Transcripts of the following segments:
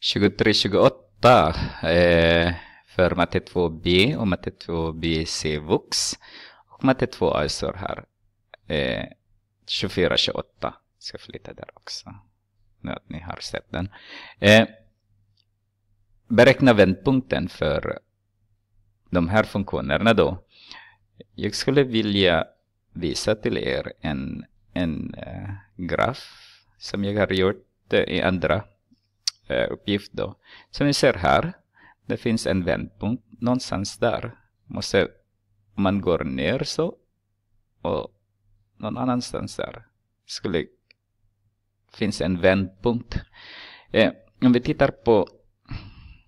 23-28 eh, för matte 2b och matte 2bc vux. Och matte 2a står här. Eh, 24-28. Ska flytta där också. Nu att ni har sett den. Eh, beräkna vändpunkten för de här funktionerna då. Jag skulle vilja visa till er en, en uh, graf som jag har gjort uh, i andra Eh, uppgift då. Som ni ser här, det finns en vändpunkt någonstans där. Måste man går ner så och någon annanstans där skulle finns en vändpunkt. Eh, om vi tittar på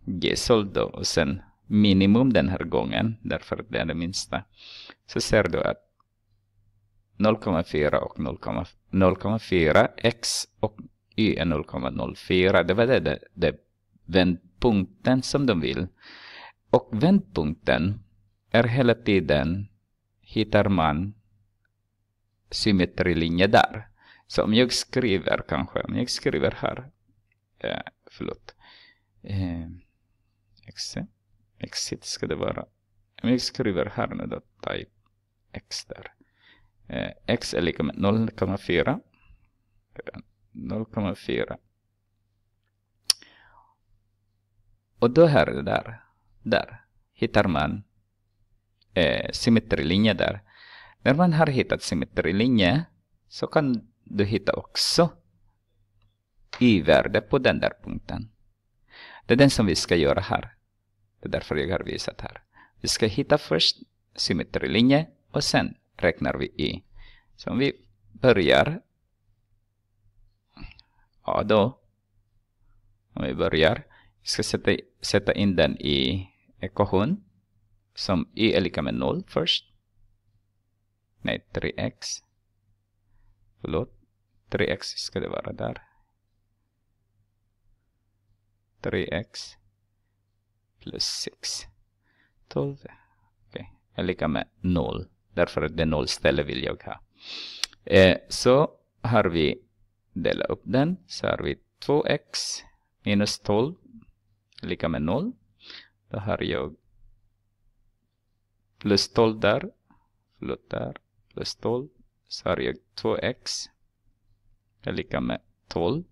G-sol då och sen minimum den här gången, därför det är det minsta, så ser du att 0,4 och 0,4 x och Y är 0,04. Det var det, det, det vändpunkten som de vill. Och vändpunkten är hela tiden hittar man symmetrilinje där. Så om jag skriver kanske, om jag skriver här, eh, förlåt, eh, exit, exit ska det vara. Om jag skriver här nu då, type x där. Eh, x är lika med 0,4. 0,4. Och då här där, där hittar man eh, symmetrilinje där. När man har hittat symmetrilinje så kan du hitta också y-värde på den där punkten. Det är den som vi ska göra här. Det är därför jag har visat här. Vi ska hitta först symmetrilinje och sen räknar vi i. Så om vi börjar Ja, då. Om vi börjar. Vi ska sätta, sätta in den i ekvation. Som y är lika med 0 först. Nej, 3x. Förlåt. 3x ska det vara där. 3x plus 6. 12 okay. är lika med 0. Därför att det nollställe vill jag ha. Eh, så har vi dela upp den så har vi 2x minus 12 lika med 0. Då har jag plus 12 där, förlåt där, plus 12. Så har jag 2x är lika med 12.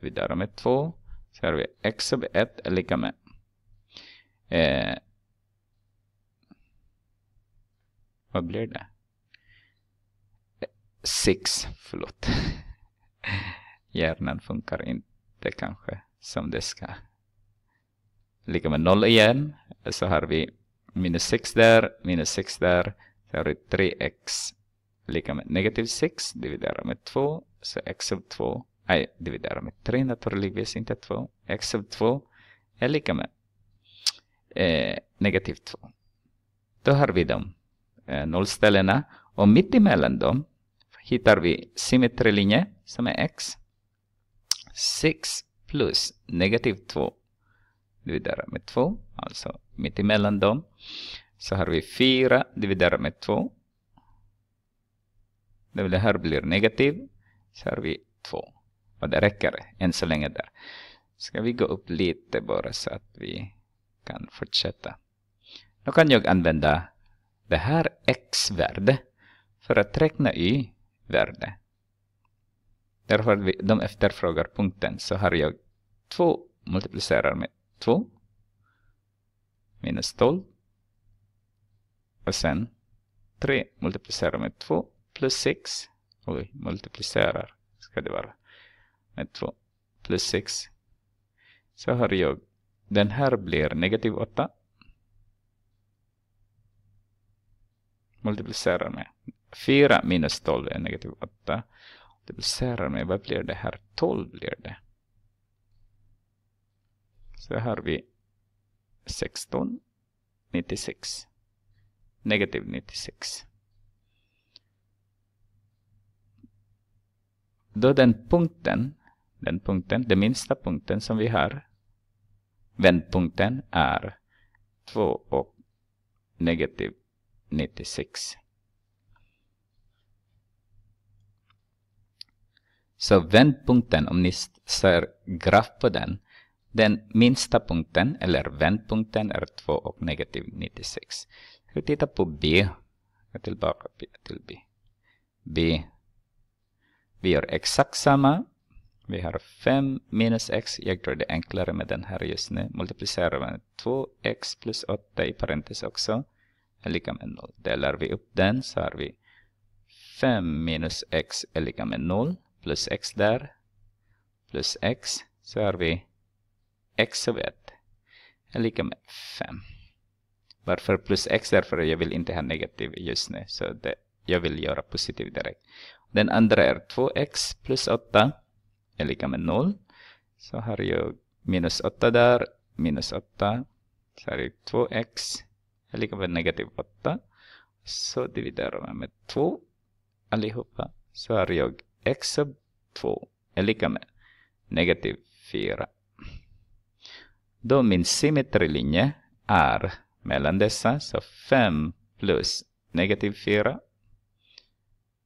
Vidare med 2. Så har vi x över 1 är lika med eh, vad blir det? 6, eh, förlåt. Hjärnan funkar inte kanske som det ska. Lika med noll igen. Så har vi minus 6 där, minus 6 där. Så har vi 3x lika med negativ 6 dividerat med 2. Så x av 2, nej dividerat med 3 naturligtvis, inte 2. x av 2 är lika med eh, negativ 2. Då har vi de eh, nollställena och mitt emellan dem hittar vi symmetrilinje som är x. 6 plus negativ 2 dividerat med 2, alltså mitt emellan dem. Så har vi 4 dividerat med 2. Det här blir negativ. Så har vi 2. Och det räcker än så länge där. Ska vi gå upp lite bara så att vi kan fortsätta. Nu kan jag använda det här x-värdet för att räkna y värde. Därför vi, de efterfrågar punkten så har jag 2 multiplicerar med 2 minus 12 och sen 3 multiplicerar med 2 plus 6 och multiplicerar ska det vara med 2 plus 6 så har jag den här blir negativ 8 multiplicerar med 4 minus 12 är negativ 8. Det Dubbelserar med, vad blir det här? 12 blir det. Så här har vi 16, 96. Negativ 96. Då den punkten, den punkten, den minsta punkten som vi har, vändpunkten är 2 och negativ 96. Så vändpunkten, om ni ser graf på den, den minsta punkten, eller vändpunkten, är 2 och negativ 96. Vi titta på B. Tillbaka till B. B. Vi gör exakt samma. Vi har 5 minus x. Jag tror det är enklare med den här just nu. Multiplicerar med 2x plus 8 i parentes också. Är lika med 0. Delar vi upp den så har vi 5 minus x är lika med 0 plus x där plus x så har vi x över 1 är lika med 5. Varför plus x? Därför jag vill inte ha negativ just nu. Så det, jag vill göra positiv direkt. Den andra är 2x plus 8 är lika med 0. Så har jag minus 8 där, minus 8. Så har jag 2x är lika med negativ 8. Så dividerar man med 2 allihopa. Så har jag x sub 2 är lika med negativ 4. Då min symmetrilinje är mellan dessa, så 5 plus negativ 4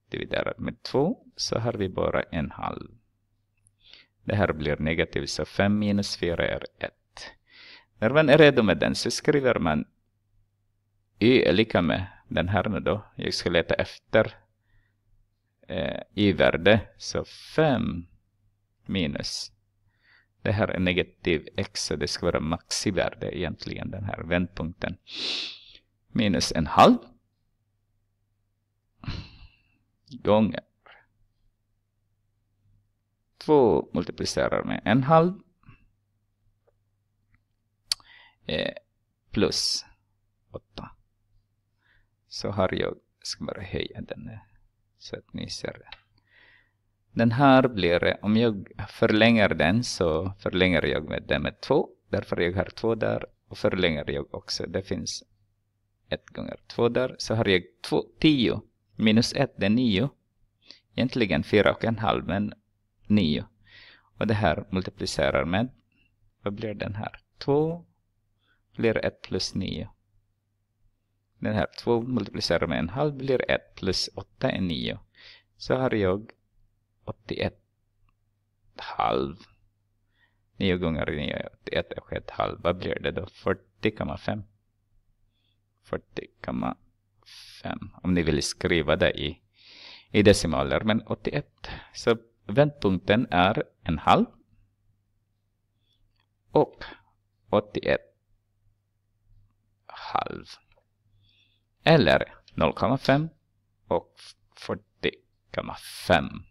dividerat med 2 så har vi bara en halv. Det här blir negativt så 5 minus 4 är 1. När man är redo med den så skriver man y är lika med den här nu då. Jag ska leta efter eh, i-värde. Så 5 minus. Det här är negativ x, så det ska vara maxivärde egentligen, den här vändpunkten. Minus en halv. Gånger. 2 multiplicerar med en halv. Eh, plus 8. Så har jag, ska bara höja den så att ni ser det. Den här blir, om jag förlänger den så förlänger jag med den med två. Därför jag har två där och förlänger jag också. Det finns ett gånger två där. Så har jag två, tio minus ett är nio. Egentligen fyra och en halv men nio. Och det här multiplicerar med, vad blir den här? Två blir ett plus nio den här 2 multiplicerar med en halv blir 1 plus 8 är 9. Så har jag 81 halv. 9 gånger 9 är 81 och 1 halv. Vad blir det då? 40,5. 40,5. Om ni vill skriva det i, i decimaler. Men 81. Så vändpunkten är en halv. Och 81 halv eller 0,5 och 40,5.